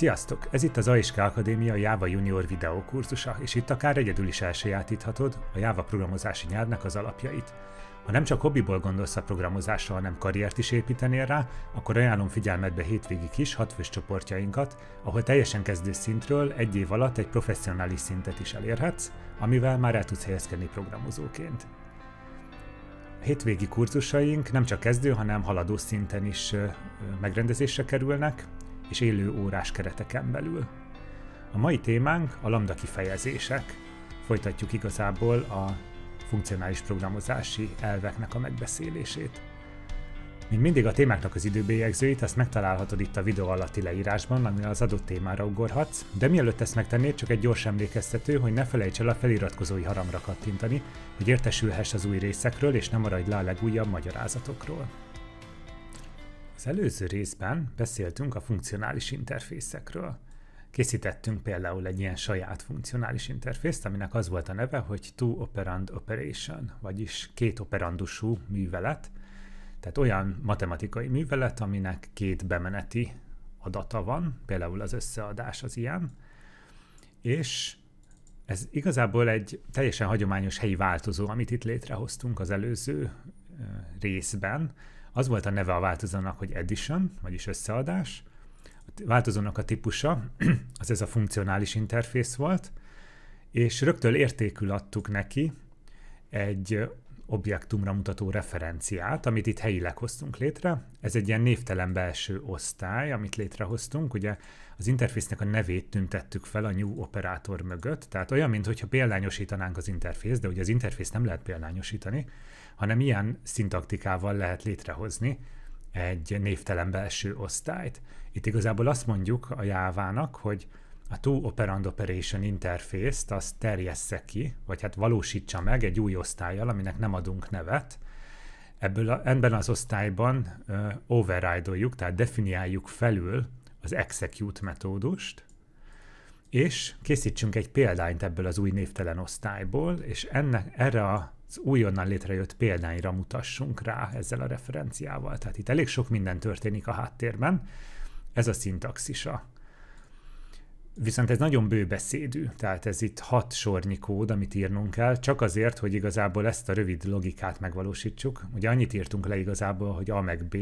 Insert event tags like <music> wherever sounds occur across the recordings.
Sziasztok! Ez itt az AISK Akadémia Java Junior videókurzusa, és itt akár egyedül is elsajátíthatod a Java programozási nyelvnek az alapjait. Ha nem csak hobbiból gondolsz a programozásra, hanem karriert is építenél rá, akkor ajánlom figyelmedbe hétvégi kis hatfős csoportjainkat, ahol teljesen kezdő szintről egy év alatt egy professzionális szintet is elérhetsz, amivel már el tudsz helyezkedni programozóként. A hétvégi kurzusaink nem csak kezdő, hanem haladó szinten is megrendezésre kerülnek, és élő órás kereteken belül. A mai témánk a lambda kifejezések. Folytatjuk igazából a funkcionális programozási elveknek a megbeszélését. Mint mindig a témáknak az időbélyegzőit, azt megtalálhatod itt a videó alatti leírásban, ami az adott témára ugorhatsz, de mielőtt ezt megtennéd, csak egy gyors emlékeztető, hogy ne felejts el a feliratkozói haramra kattintani, hogy értesülhess az új részekről, és ne maradj le a legújabb magyarázatokról. Az előző részben beszéltünk a funkcionális interfészekről. Készítettünk például egy ilyen saját funkcionális interfészt, aminek az volt a neve, hogy Two Operand Operation, vagyis két operandusú művelet, tehát olyan matematikai művelet, aminek két bemeneti adata van, például az összeadás az ilyen, és ez igazából egy teljesen hagyományos helyi változó, amit itt létrehoztunk az előző részben, az volt a neve a változónak, hogy edition, vagyis összeadás. A változónak a típusa, <clears throat> az ez a funkcionális interfész volt, és rögtön értékül adtuk neki egy objektumra mutató referenciát, amit itt helyileg hoztunk létre. Ez egy ilyen névtelen belső osztály, amit létrehoztunk. Ugye az interfésznek a nevét tüntettük fel a new operátor mögött, tehát olyan, mintha példányosítanánk az interfész, de ugye az interfész nem lehet példányosítani, hanem ilyen szintaktikával lehet létrehozni egy névtelen belső osztályt. Itt igazából azt mondjuk a jávának, hogy a To Operand Operation interface-t azt terjessze ki, vagy hát valósítsa meg egy új osztályjal, aminek nem adunk nevet. Ebből a, ebben az osztályban uh, override-oljuk, tehát definiáljuk felül az execute metódust, és készítsünk egy példányt ebből az új névtelen osztályból, és enne, erre a újonnan létrejött példányra mutassunk rá ezzel a referenciával. Tehát itt elég sok minden történik a háttérben, ez a szintaxisa. Viszont ez nagyon bőbeszédű, tehát ez itt hat sornyi kód, amit írnunk kell, csak azért, hogy igazából ezt a rövid logikát megvalósítsuk. Ugye annyit írtunk le igazából, hogy A meg B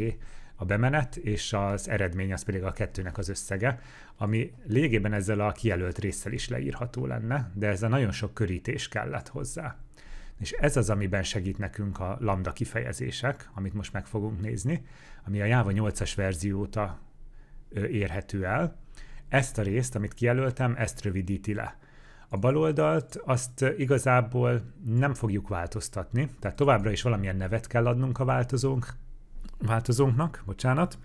a bemenet, és az eredmény az pedig a kettőnek az összege, ami lényegében ezzel a kijelölt résszel is leírható lenne, de ez a nagyon sok körítés kellett hozzá és ez az, amiben segít nekünk a lambda kifejezések, amit most meg fogunk nézni, ami a Java 8-as verzióta érhető el. Ezt a részt, amit kijelöltem, ezt rövidíti le. A baloldalt azt igazából nem fogjuk változtatni, tehát továbbra is valamilyen nevet kell adnunk a változónk, változónknak, bocsánat,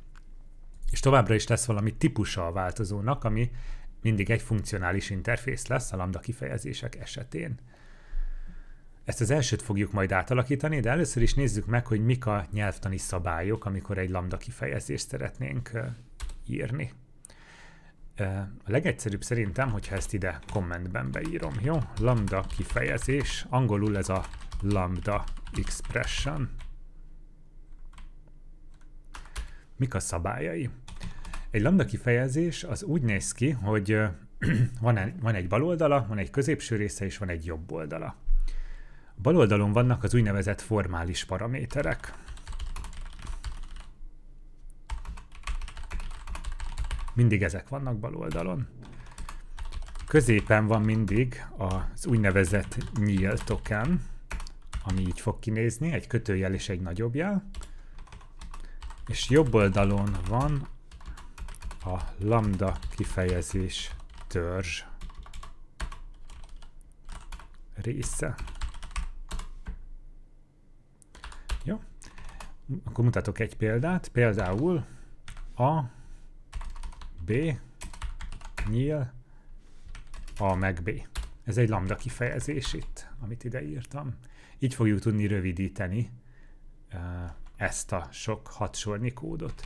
és továbbra is lesz valami típusa a változónak, ami mindig egy funkcionális interfész lesz a lambda kifejezések esetén. Ezt az elsőt fogjuk majd átalakítani, de először is nézzük meg, hogy mik a nyelvtani szabályok, amikor egy lambda kifejezést szeretnénk írni. A legegyszerűbb szerintem, hogyha ezt ide kommentben beírom, jó? Lambda kifejezés, angolul ez a lambda expression. Mik a szabályai? Egy lambda kifejezés az úgy néz ki, hogy <clears throat> van egy bal oldala, van egy középső része és van egy jobb oldala. Bal oldalon vannak az úgynevezett formális paraméterek. Mindig ezek vannak bal oldalon. Középen van mindig az úgynevezett nyíl token, ami így fog kinézni, egy kötőjel és egy nagyobb jel. És jobb oldalon van a lambda kifejezés törzs része. Akkor mutatok egy példát, például a B nyíl a meg B. Ez egy lambda kifejezés itt, amit ide írtam. Így fogjuk tudni rövidíteni ezt a sok hatsorni kódot.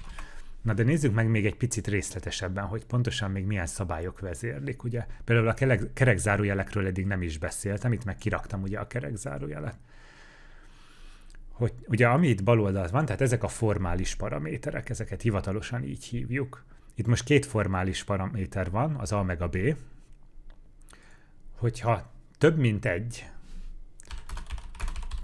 Na de nézzük meg még egy picit részletesebben, hogy pontosan még milyen szabályok vezérlik, ugye? Például a kerekzárójelekről eddig nem is beszéltem, itt meg kiraktam ugye a kerekzárójelet hogy ugye ami itt baloldalt van, tehát ezek a formális paraméterek, ezeket hivatalosan így hívjuk. Itt most két formális paraméter van, az A meg a B. Hogyha több mint egy,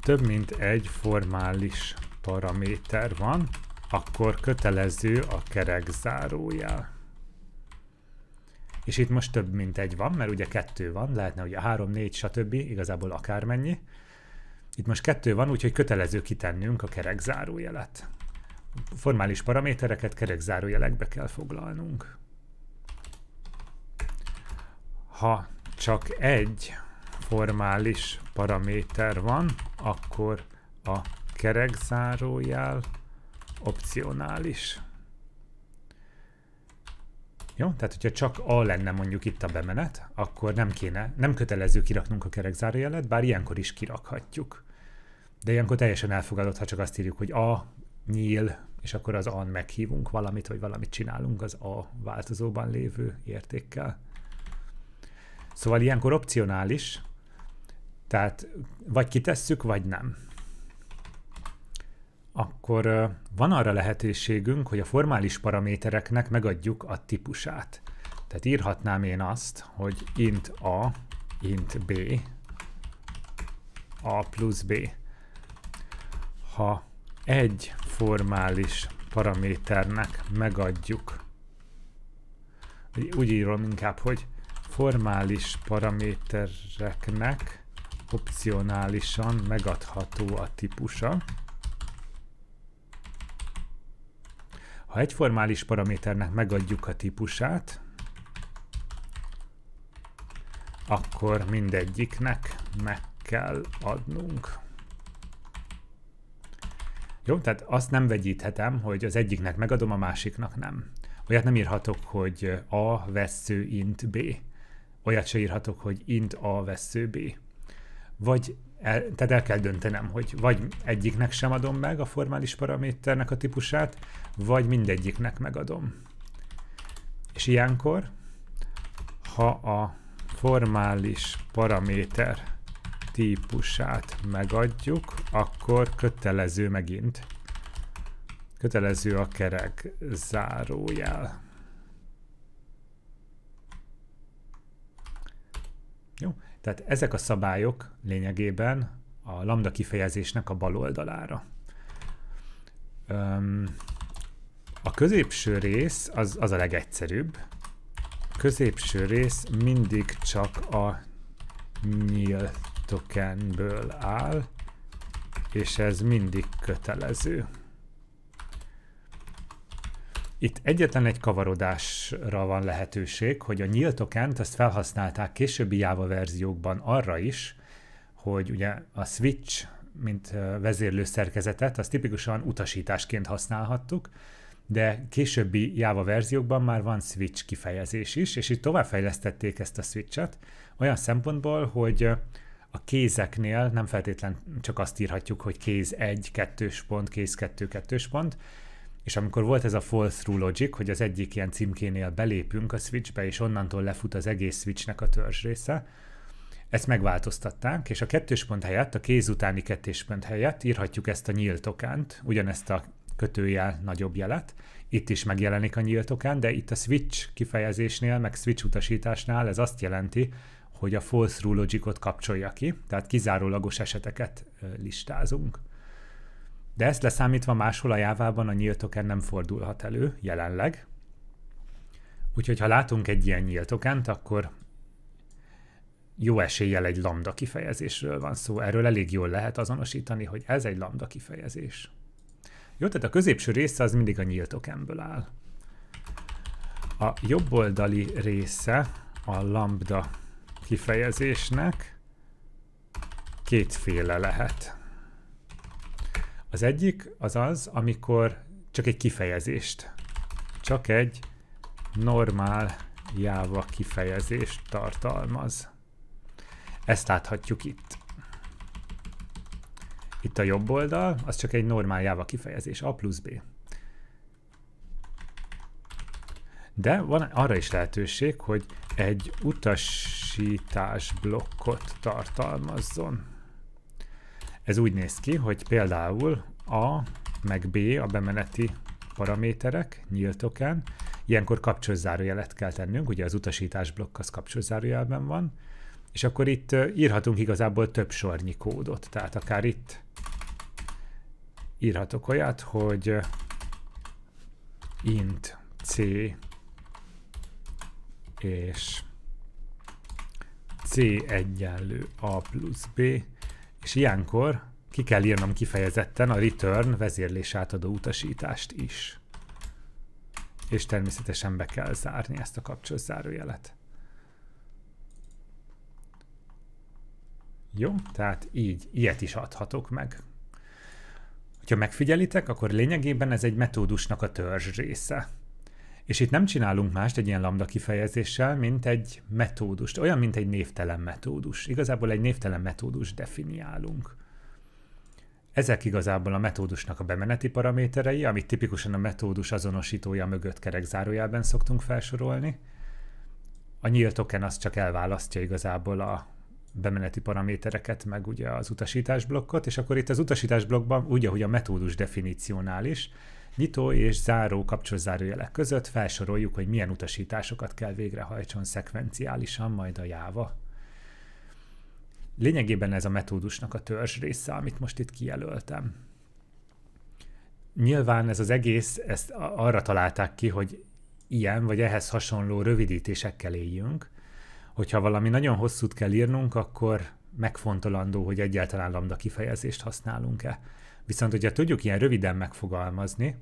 több mint egy formális paraméter van, akkor kötelező a kerek zárójel. És itt most több mint egy van, mert ugye kettő van, lehetne ugye három, négy, stb. igazából akármennyi. Itt most kettő van, úgyhogy kötelező kitennünk a kerekzárójelet. Formális paramétereket kerekzárójelekbe kell foglalnunk. Ha csak egy formális paraméter van, akkor a kerekzárójel opcionális. Jó? Tehát, hogyha csak A lenne mondjuk itt a bemenet, akkor nem kéne, nem kötelező kiraknunk a kerekzárójelet, bár ilyenkor is kirakhatjuk. De ilyenkor teljesen elfogadott, ha csak azt írjuk, hogy A nyíl, és akkor az A-n meghívunk valamit, vagy valamit csinálunk az A változóban lévő értékkel. Szóval ilyenkor opcionális, tehát vagy kitesszük, vagy nem akkor van arra lehetőségünk, hogy a formális paramétereknek megadjuk a típusát. Tehát írhatnám én azt, hogy int a, int b, a plusz b. Ha egy formális paraméternek megadjuk, úgy írom inkább, hogy formális paramétereknek opcionálisan megadható a típusa, Ha egy formális paraméternek megadjuk a típusát, akkor mindegyiknek meg kell adnunk. Jó, tehát azt nem vegyíthetem, hogy az egyiknek megadom, a másiknak nem. Olyat nem írhatok, hogy A vesző int B. Olyat se írhatok, hogy int A vesző B. Vagy el, tehát el kell döntenem, hogy vagy egyiknek sem adom meg a formális paraméternek a típusát, vagy mindegyiknek megadom. És ilyenkor, ha a formális paraméter típusát megadjuk, akkor kötelező megint. Kötelező a kerek zárójel. Tehát ezek a szabályok lényegében a lambda kifejezésnek a bal oldalára. A középső rész az, az a legegyszerűbb. Középső rész mindig csak a nyíl tokenből áll, és ez mindig kötelező. Itt egyetlen egy kavarodásra van lehetőség, hogy a nyílt tokent azt felhasználták későbbi Java verziókban arra is, hogy ugye a switch, mint vezérlő szerkezetet, azt tipikusan utasításként használhattuk, de későbbi Java verziókban már van switch kifejezés is, és itt továbbfejlesztették ezt a switchet olyan szempontból, hogy a kézeknél nem feltétlen csak azt írhatjuk, hogy kéz 1, 2 pont, kéz 2, 2 pont, és amikor volt ez a false through logic, hogy az egyik ilyen címkénél belépünk a switchbe, és onnantól lefut az egész switchnek a törzs része, ezt megváltoztatták, és a kettős pont helyett, a kéz utáni kettős pont helyett írhatjuk ezt a nyílt okánt, ugyanezt a kötőjel nagyobb jelet. Itt is megjelenik a nyílt okán, de itt a switch kifejezésnél, meg switch utasításnál ez azt jelenti, hogy a false rule logicot kapcsolja ki, tehát kizárólagos eseteket listázunk de ezt leszámítva máshol a jávában a token nem fordulhat elő jelenleg. Úgyhogy ha látunk egy ilyen tokent, akkor jó eséllyel egy lambda kifejezésről van szó. Erről elég jól lehet azonosítani, hogy ez egy lambda kifejezés. Jó, tehát a középső része az mindig a tokenből áll. A jobboldali része a lambda kifejezésnek kétféle lehet. Az egyik az az, amikor csak egy kifejezést, csak egy normál Java kifejezést tartalmaz. Ezt láthatjuk itt. Itt a jobb oldal, az csak egy normál Java kifejezés, A plusz B. De van arra is lehetőség, hogy egy utasítás blokkot tartalmazzon. Ez úgy néz ki, hogy például A meg B a bemeneti paraméterek nyíltokán, ilyenkor kapcsolzárójelet kell tennünk, ugye az utasítás blokk az kapcsolzárójelben van, és akkor itt írhatunk igazából több sornyi kódot, tehát akár itt írhatok olyat, hogy int c és c egyenlő a plusz b és ilyenkor ki kell írnom kifejezetten a return vezérlés átadó utasítást is. És természetesen be kell zárni ezt a kapcsolt zárójelet. Jó, tehát így, ilyet is adhatok meg. Ha megfigyelitek, akkor lényegében ez egy metódusnak a törzs része. És itt nem csinálunk mást egy ilyen lambda kifejezéssel, mint egy metódust, olyan, mint egy névtelen metódus. Igazából egy névtelen metódus definiálunk. Ezek igazából a metódusnak a bemeneti paraméterei, amit tipikusan a metódus azonosítója mögött kerek zárójelben szoktunk felsorolni. A nyílt token az csak elválasztja igazából a bemeneti paramétereket, meg ugye az utasítás blokkot, és akkor itt az utasítás blokkban, úgy, ahogy a metódus definíciónál is, nyitó és záró kapcsolzárójelek között felsoroljuk, hogy milyen utasításokat kell végrehajtson szekvenciálisan majd a jáva. Lényegében ez a metódusnak a törzs része, amit most itt kijelöltem. Nyilván ez az egész, ezt arra találták ki, hogy ilyen vagy ehhez hasonló rövidítésekkel éljünk, hogyha valami nagyon hosszút kell írnunk, akkor megfontolandó, hogy egyáltalán lambda kifejezést használunk-e. Viszont hogyha tudjuk ilyen röviden megfogalmazni,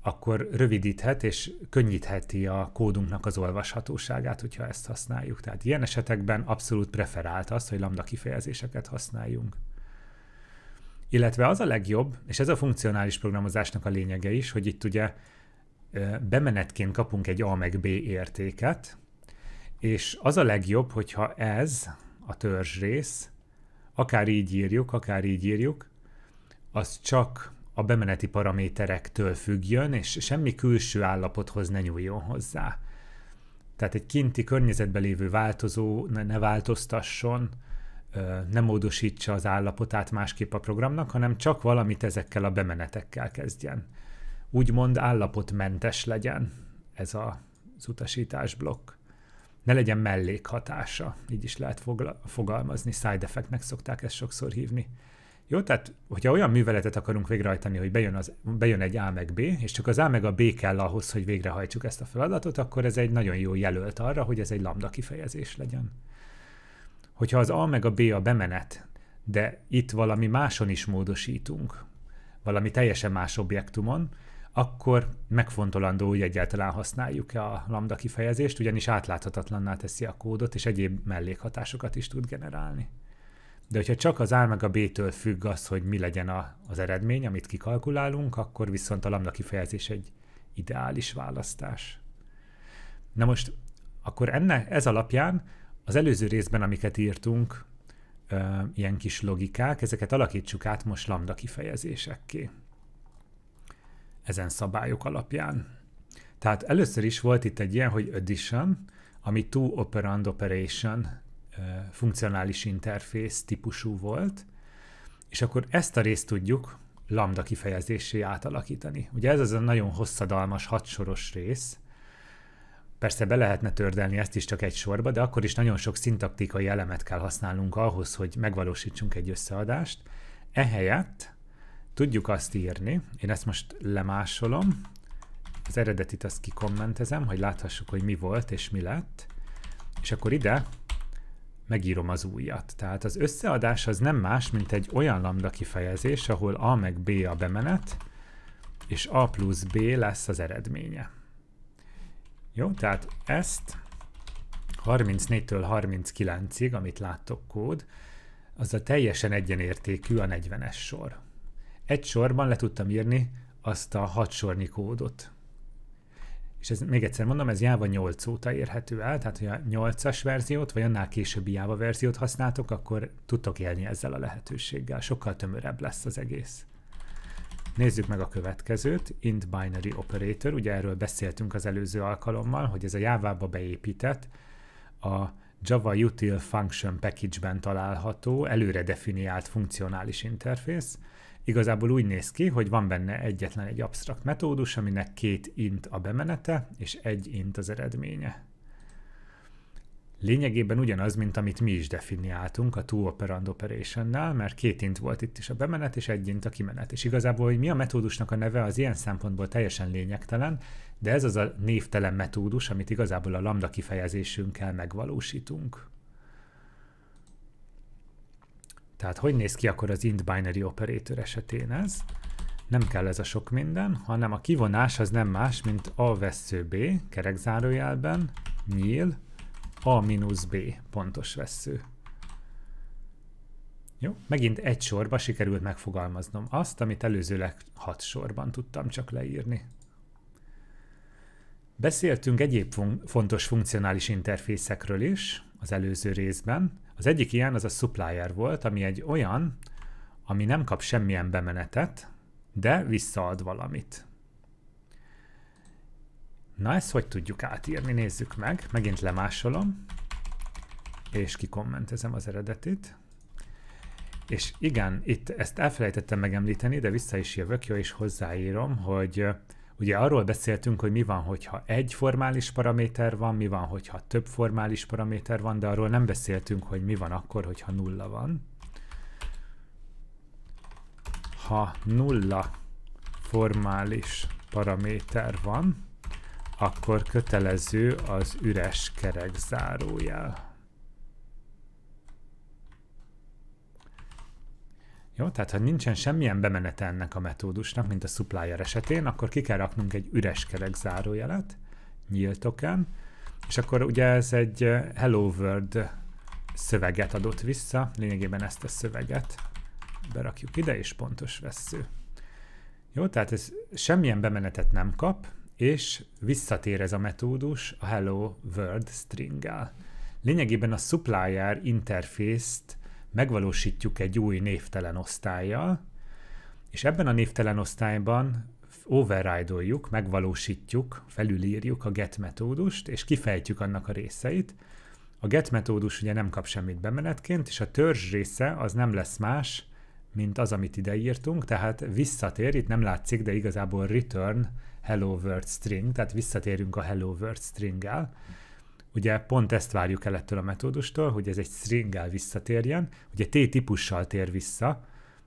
akkor rövidíthet és könnyítheti a kódunknak az olvashatóságát, hogyha ezt használjuk. Tehát ilyen esetekben abszolút preferált az, hogy lambda kifejezéseket használjunk. Illetve az a legjobb, és ez a funkcionális programozásnak a lényege is, hogy itt ugye bemenetként kapunk egy A meg B értéket, és az a legjobb, hogyha ez a törzsrész, akár így írjuk, akár így írjuk, az csak a bemeneti paraméterektől függjön, és semmi külső állapothoz ne nyúljon hozzá. Tehát egy kinti környezetben lévő változó ne, ne változtasson, ne módosítsa az állapotát másképp a programnak, hanem csak valamit ezekkel a bemenetekkel kezdjen. Úgymond állapotmentes legyen ez a, az utasítás blokk. Ne legyen mellékhatása, így is lehet fogalmazni, side effectnek szokták ezt sokszor hívni. Jó, tehát hogyha olyan műveletet akarunk végrehajtani, hogy bejön, az, bejön egy A meg B, és csak az A meg a B kell ahhoz, hogy végrehajtsuk ezt a feladatot, akkor ez egy nagyon jó jelölt arra, hogy ez egy lambda kifejezés legyen. Hogyha az A meg a B a bemenet, de itt valami máson is módosítunk, valami teljesen más objektumon, akkor megfontolandó, hogy egyáltalán használjuk-e a lambda kifejezést, ugyanis átláthatatlanná teszi a kódot, és egyéb mellékhatásokat is tud generálni de hogyha csak az A meg a B-től függ az, hogy mi legyen a, az eredmény, amit kikalkulálunk, akkor viszont a lambda kifejezés egy ideális választás. Na most, akkor ennek, ez alapján az előző részben, amiket írtunk, ö, ilyen kis logikák, ezeket alakítsuk át most lambda kifejezésekké. Ezen szabályok alapján. Tehát először is volt itt egy ilyen, hogy addition, ami two operand operation funkcionális interfész típusú volt, és akkor ezt a részt tudjuk lambda kifejezésé átalakítani. Ugye ez az a nagyon hosszadalmas, hatsoros rész, Persze be lehetne tördelni ezt is csak egy sorba, de akkor is nagyon sok szintaktikai elemet kell használnunk ahhoz, hogy megvalósítsunk egy összeadást. Ehelyett tudjuk azt írni, én ezt most lemásolom, az eredetit azt kikommentezem, hogy láthassuk, hogy mi volt és mi lett, és akkor ide megírom az újat. Tehát az összeadás az nem más, mint egy olyan lambda kifejezés, ahol a meg b a bemenet, és a plusz b lesz az eredménye. Jó, tehát ezt 34-től 39-ig, amit láttok kód, az a teljesen egyenértékű a 40-es sor. Egy sorban le tudtam írni azt a hatsorni kódot, és ez még egyszer mondom, ez Java 8 óta érhető el, tehát ha a 8-as verziót, vagy annál későbbi Java verziót használtok, akkor tudtok élni ezzel a lehetőséggel. Sokkal tömörebb lesz az egész. Nézzük meg a következőt, int binary operator, ugye erről beszéltünk az előző alkalommal, hogy ez a Java-ba beépített, a Java Util Function Package-ben található, előre definiált funkcionális interfész, Igazából úgy néz ki, hogy van benne egyetlen egy absztrakt metódus, aminek két int a bemenete, és egy int az eredménye. Lényegében ugyanaz, mint amit mi is definiáltunk a two-operand operationnál, mert két int volt itt is a bemenet, és egy int a kimenet. És igazából, hogy mi a metódusnak a neve, az ilyen szempontból teljesen lényegtelen, de ez az a névtelen metódus, amit igazából a lambda kifejezésünkkel megvalósítunk. Tehát hogy néz ki akkor az int binary operator esetén ez? Nem kell ez a sok minden, hanem a kivonás az nem más, mint a vesző b, kerekzárójelben, nyíl, a mínusz b, pontos vesző. Jó, megint egy sorba sikerült megfogalmaznom azt, amit előzőleg hat sorban tudtam csak leírni. Beszéltünk egyéb fun fontos funkcionális interfészekről is az előző részben, az egyik ilyen az a supplier volt, ami egy olyan, ami nem kap semmilyen bemenetet, de visszaad valamit. Na ezt hogy tudjuk átírni? Nézzük meg. Megint lemásolom, és kikommentezem az eredetit. És igen, itt ezt elfelejtettem megemlíteni, de vissza is jövök, jó, és hozzáírom, hogy Ugye arról beszéltünk, hogy mi van, hogyha egy formális paraméter van, mi van, hogyha több formális paraméter van, de arról nem beszéltünk, hogy mi van akkor, hogyha nulla van. Ha nulla formális paraméter van, akkor kötelező az üres zárójel. Jó, tehát ha nincsen semmilyen bemenete ennek a metódusnak, mint a supplier esetén, akkor ki kell raknunk egy üres kerek zárójelet, nyílt token, és akkor ugye ez egy eh, Hello World szöveget adott vissza, lényegében ezt a szöveget berakjuk ide, és pontos vesző. Jó, tehát ez semmilyen bemenetet nem kap, és visszatér ez a metódus a Hello World stringgel. Lényegében a supplier interfészt megvalósítjuk egy új névtelen osztályjal, és ebben a névtelen osztályban override megvalósítjuk, felülírjuk a get metódust, és kifejtjük annak a részeit. A get metódus ugye nem kap semmit bemenetként, és a törzs része az nem lesz más, mint az, amit ide írtunk, tehát visszatér, itt nem látszik, de igazából return hello world string, tehát visszatérünk a hello world stringgel. el ugye pont ezt várjuk el ettől a metódustól, hogy ez egy stringgel visszatérjen, ugye T-típussal tér vissza,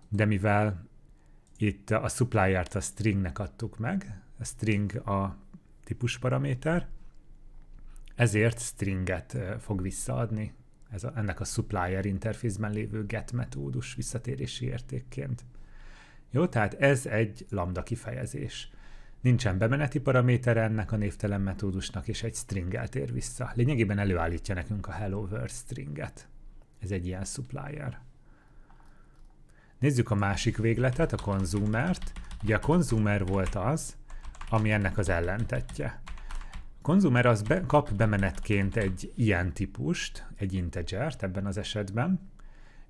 de mivel itt a supplier-t a stringnek adtuk meg, a string a típus paraméter, ezért stringet fog visszaadni ez a, ennek a supplier interfészben lévő get metódus visszatérési értékként. Jó, tehát ez egy lambda kifejezés. Nincsen bemeneti paraméter ennek a névtelen metódusnak, és egy stringelt tér vissza. Lényegében előállítja nekünk a hello world stringet. Ez egy ilyen supplier. Nézzük a másik végletet, a konzumert. Ugye a konzumer volt az, ami ennek az ellentetje. A konzumer az be, kap bemenetként egy ilyen típust, egy integert ebben az esetben,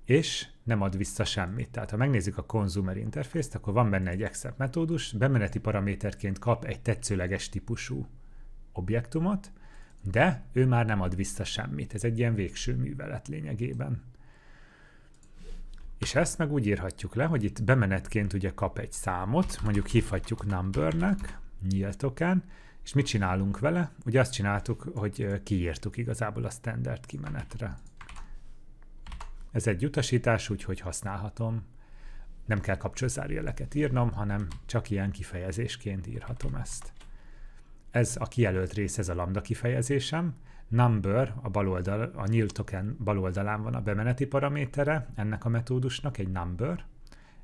és nem ad vissza semmit. Tehát ha megnézzük a consumer interface-t, akkor van benne egy accept metódus, bemeneti paraméterként kap egy tetszőleges típusú objektumot, de ő már nem ad vissza semmit. Ez egy ilyen végső művelet lényegében. És ezt meg úgy írhatjuk le, hogy itt bemenetként ugye kap egy számot, mondjuk hívhatjuk numbernek, nyíltokán, és mit csinálunk vele? Ugye azt csináltuk, hogy kiírtuk igazából a standard kimenetre. Ez egy utasítás, úgyhogy használhatom. Nem kell kapcsolzárjeleket írnom, hanem csak ilyen kifejezésként írhatom ezt. Ez a kijelölt rész, ez a lambda kifejezésem. Number, a, bal oldal, a nyílt token bal oldalán van a bemeneti paramétere ennek a metódusnak, egy number,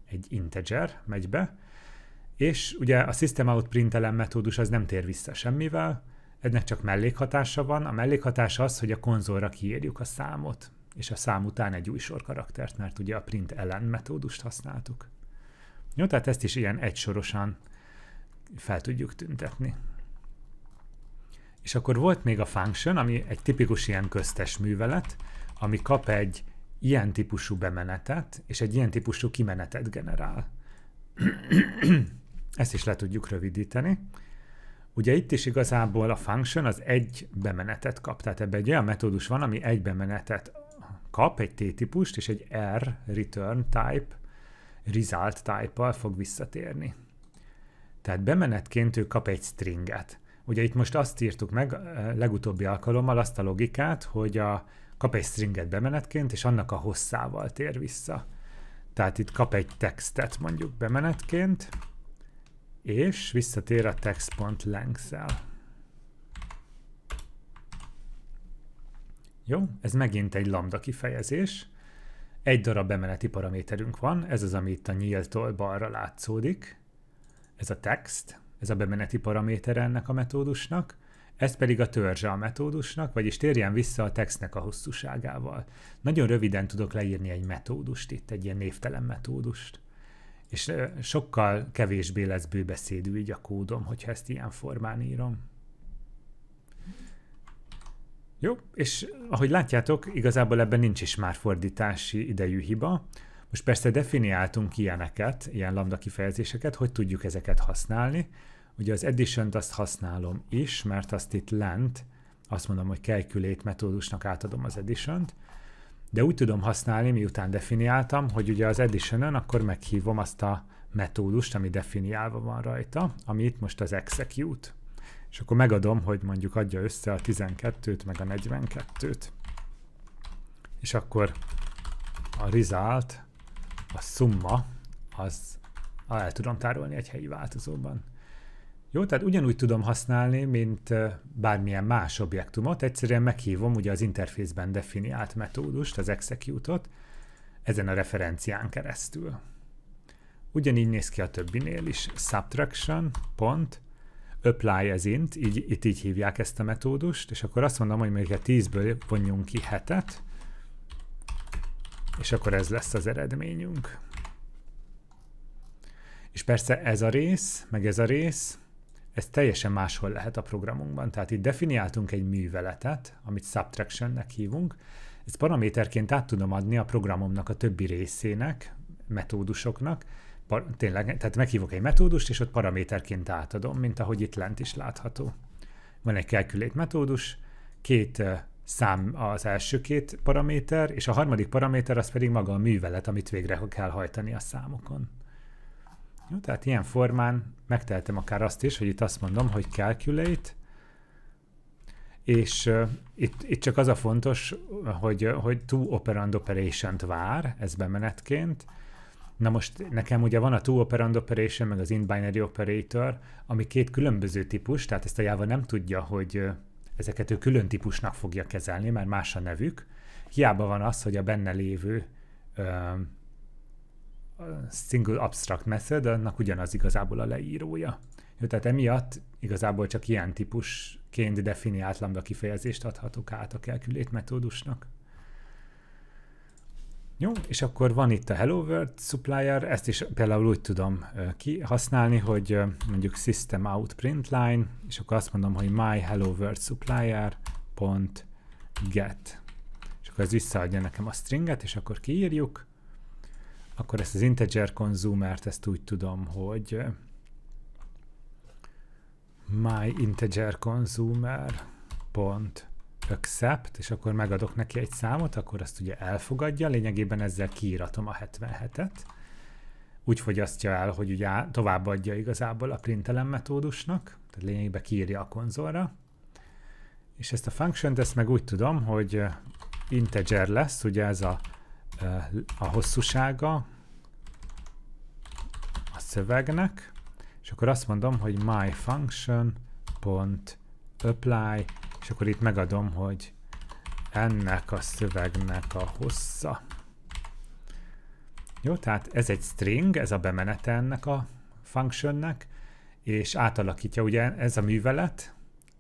egy integer megy be, és ugye a system out metódus az nem tér vissza semmivel, ennek csak mellékhatása van. A mellékhatása az, hogy a konzolra kiírjuk a számot és a szám után egy új sor karaktert, mert ugye a print ellen metódust használtuk. Jó, tehát ezt is ilyen egysorosan fel tudjuk tüntetni. És akkor volt még a function, ami egy tipikus ilyen köztes művelet, ami kap egy ilyen típusú bemenetet, és egy ilyen típusú kimenetet generál. <clears throat> Ezt is le tudjuk rövidíteni. Ugye itt is igazából a function az egy bemenetet kap, tehát ebben egy olyan metódus van, ami egy bemenetet kap egy T-típust, és egy R return type, result type-al fog visszatérni. Tehát bemenetként ő kap egy stringet. Ugye itt most azt írtuk meg legutóbbi alkalommal azt a logikát, hogy a, kap egy stringet bemenetként, és annak a hosszával tér vissza. Tehát itt kap egy textet mondjuk bemenetként, és visszatér a text.length-el. Jó, ez megint egy lambda kifejezés. Egy darab bemeneti paraméterünk van, ez az, ami itt a nyíltól balra látszódik. Ez a text, ez a bemeneti paraméter ennek a metódusnak, ez pedig a törzse a metódusnak, vagyis térjen vissza a textnek a hosszúságával. Nagyon röviden tudok leírni egy metódust itt, egy ilyen névtelen metódust. És sokkal kevésbé lesz bőbeszédű így a kódom, hogyha ezt ilyen formán írom. Jó, és ahogy látjátok, igazából ebben nincs is már fordítási idejű hiba. Most persze definiáltunk ilyeneket, ilyen lambda kifejezéseket, hogy tudjuk ezeket használni. Ugye az addition azt használom is, mert azt itt lent, azt mondom, hogy calculate metódusnak átadom az addition -t. de úgy tudom használni, miután definiáltam, hogy ugye az addition akkor meghívom azt a metódust, ami definiálva van rajta, ami itt most az execute és akkor megadom, hogy mondjuk adja össze a 12-t, meg a 42-t. És akkor a result, a summa, az el tudom tárolni egy helyi változóban. Jó, tehát ugyanúgy tudom használni, mint bármilyen más objektumot, egyszerűen meghívom ugye az interfészben definiált metódust, az execute-ot, ezen a referencián keresztül. Ugyanígy néz ki a többinél is, subtraction, pont, apply as int, így, itt így hívják ezt a metódust, és akkor azt mondom, hogy még a 10-ből vonjunk ki hetet, és akkor ez lesz az eredményünk. És persze ez a rész, meg ez a rész, ez teljesen máshol lehet a programunkban. Tehát itt definiáltunk egy műveletet, amit subtractionnek hívunk, ezt paraméterként át tudom adni a programomnak a többi részének, metódusoknak, tényleg, tehát meghívok egy metódust, és ott paraméterként átadom, mint ahogy itt lent is látható. Van egy calculate metódus, két szám az első két paraméter, és a harmadik paraméter az pedig maga a művelet, amit végre kell hajtani a számokon. Jó, tehát ilyen formán megtehetem akár azt is, hogy itt azt mondom, hogy calculate, és uh, itt, itt csak az a fontos, hogy, hogy two operand operation-t vár, ez bemenetként, Na most nekem ugye van a two-operand operation, meg az in-binary operator, ami két különböző típus, tehát ezt a Java nem tudja, hogy ezeket ő külön típusnak fogja kezelni, mert más a nevük. Hiába van az, hogy a benne lévő um, single abstract method, annak ugyanaz igazából a leírója. Jó, tehát emiatt igazából csak ilyen típusként definiált lambda kifejezést adhatok át a kelkülét metódusnak. Jó, és akkor van itt a Hello World Supplier, ezt is például úgy tudom kihasználni, hogy mondjuk System Out Print Line, és akkor azt mondom, hogy My Hello World Supplier pont get. És akkor ez visszaadja nekem a stringet, és akkor kiírjuk. Akkor ezt az integer consumert, ezt úgy tudom, hogy my integer consumer pont accept, és akkor megadok neki egy számot, akkor azt ugye elfogadja, lényegében ezzel kiíratom a 77-et. Úgy fogyasztja el, hogy ugye továbbadja igazából a printelem metódusnak, tehát lényegében kiírja a konzolra. És ezt a function ezt meg úgy tudom, hogy integer lesz, ugye ez a, a hosszúsága a szövegnek, és akkor azt mondom, hogy my function pont apply és akkor itt megadom, hogy ennek a szövegnek a hossza. Jó, tehát ez egy string, ez a bemenete ennek a functionnek, és átalakítja, ugye ez a művelet,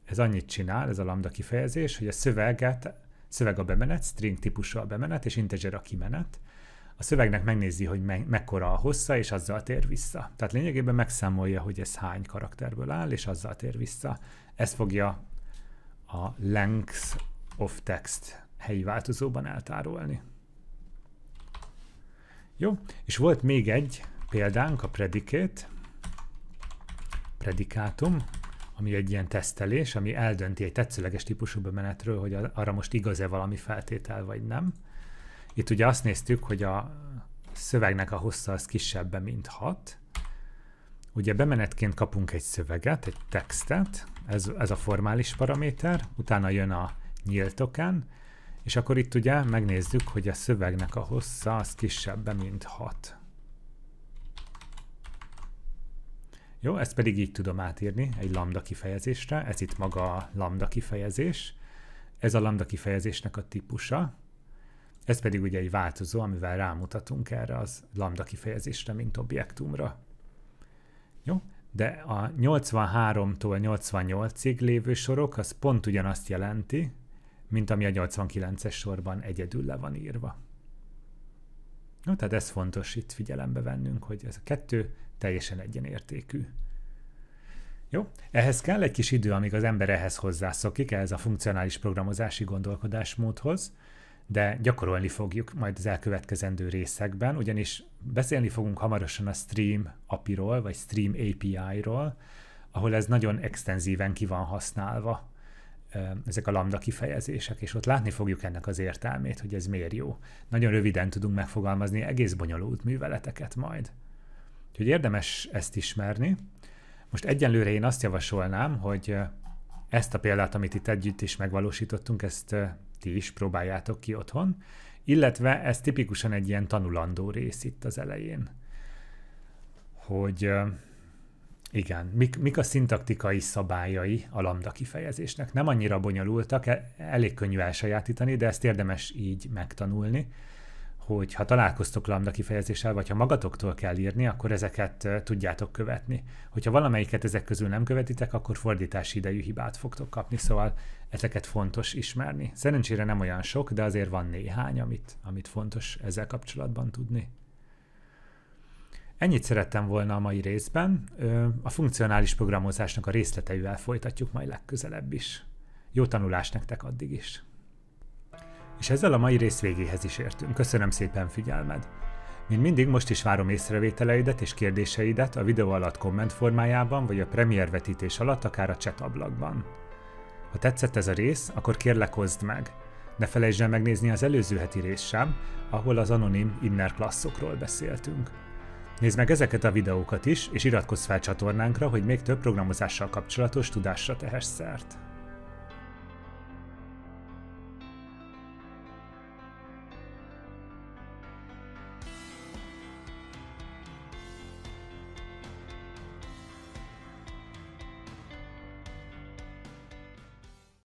ez annyit csinál, ez a lambda kifejezés, hogy a szöveget, szöveg a bemenet, string típusú a bemenet, és integer a kimenet. A szövegnek megnézi, hogy me mekkora a hossza, és azzal tér vissza. Tehát lényegében megszámolja, hogy ez hány karakterből áll, és azzal tér vissza. Ez fogja a length of text helyi változóban eltárolni. Jó, és volt még egy példánk, a predicate, predikátum, ami egy ilyen tesztelés, ami eldönti egy tetszőleges típusú bemenetről, hogy arra most igaz-e valami feltétel, vagy nem. Itt ugye azt néztük, hogy a szövegnek a hossza az kisebb, mint 6, Ugye bemenetként kapunk egy szöveget, egy textet, ez, ez a formális paraméter, utána jön a nyíltokán, és akkor itt ugye megnézzük, hogy a szövegnek a hossza az kisebb, mint 6. Jó, ezt pedig így tudom átírni egy lambda kifejezésre, ez itt maga a lambda kifejezés, ez a lambda kifejezésnek a típusa, ez pedig ugye egy változó, amivel rámutatunk erre az lambda kifejezésre, mint objektumra. Jó? De a 83-tól 88-ig lévő sorok, az pont ugyanazt jelenti, mint ami a 89-es sorban egyedül le van írva. Jó, tehát ez fontos itt figyelembe vennünk, hogy ez a kettő teljesen egyenértékű. Jó, ehhez kell egy kis idő, amíg az ember ehhez hozzászokik, ehhez a funkcionális programozási gondolkodásmódhoz, de gyakorolni fogjuk majd az elkövetkezendő részekben, ugyanis beszélni fogunk hamarosan a Stream API-ról, vagy Stream API-ról, ahol ez nagyon extenzíven ki van használva, ezek a lambda kifejezések, és ott látni fogjuk ennek az értelmét, hogy ez miért jó. Nagyon röviden tudunk megfogalmazni egész bonyolult műveleteket majd. Úgyhogy érdemes ezt ismerni. Most egyenlőre én azt javasolnám, hogy ezt a példát, amit itt együtt is megvalósítottunk, ezt ti is próbáljátok ki otthon, illetve ez tipikusan egy ilyen tanulandó rész itt az elején, hogy igen, mik, mik a szintaktikai szabályai a lambda kifejezésnek. Nem annyira bonyolultak, e, elég könnyű elsajátítani, de ezt érdemes így megtanulni hogy ha találkoztok lambda kifejezéssel, vagy ha magatoktól kell írni, akkor ezeket tudjátok követni. Hogyha valamelyiket ezek közül nem követitek, akkor fordítási idejű hibát fogtok kapni, szóval ezeket fontos ismerni. Szerencsére nem olyan sok, de azért van néhány, amit, amit fontos ezzel kapcsolatban tudni. Ennyit szerettem volna a mai részben. A funkcionális programozásnak a részleteivel folytatjuk majd legközelebb is. Jó tanulást nektek addig is! És ezzel a mai rész végéhez is értünk. Köszönöm szépen figyelmed! Mint mindig, most is várom észrevételeidet és kérdéseidet a videó alatt komment formájában, vagy a premier vetítés alatt, akár a chat ablakban. Ha tetszett ez a rész, akkor kérlek hozd meg! Ne felejtsd el megnézni az előző heti rész sem, ahol az anonim inner klasszokról beszéltünk. Nézd meg ezeket a videókat is, és iratkozz fel csatornánkra, hogy még több programozással kapcsolatos tudásra tehess szert.